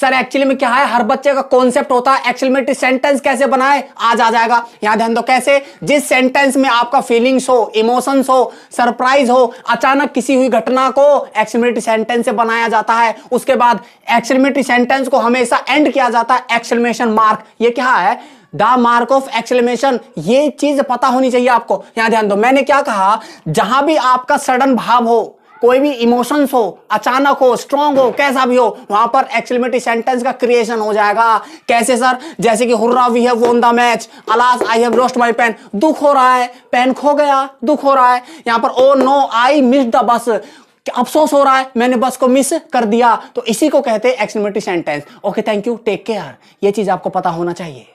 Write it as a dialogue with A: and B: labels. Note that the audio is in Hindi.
A: सर एक्चुअली में क्या है हर बच्चे का कॉन्सेप्ट होता है एक्चुअल में सेंटेंस कैसे बनाए आज आ जाएगा यहाँ ध्यान दो कैसे जिस सेंटेंस में आपका फीलिंग्स हो इमोशंस हो सरप्राइज हो अचानक किसी हुई घटना को एक्सलमेटरी सेंटेंस से बनाया जाता है उसके बाद एक्सलमेटरी सेंटेंस को हमेशा एंड किया जाता है एक्सलमेशन मार्क ये क्या है द मार्क ऑफ एक्सलमेशन ये चीज पता होनी चाहिए आपको यहां ध्यान दो मैंने क्या कहा जहां भी आपका सडन भाव हो कोई भी इमोशंस हो अचानक हो स्ट्रांग हो कैसा भी हो वहां पर एक्सलिमेटिव सेंटेंस का क्रिएशन हो जाएगा कैसे सर जैसे कि hurrah we have won the match alas I have lost my pen दुख हो रहा है पेन खो गया दुख हो रहा है यहां पर oh no I miss the bus अफसोस हो रहा है मैंने बस को मिस कर दिया तो इसी को कहते हैं exclamative sentence okay thank you take care ये चीज आपको पता होना चाहिए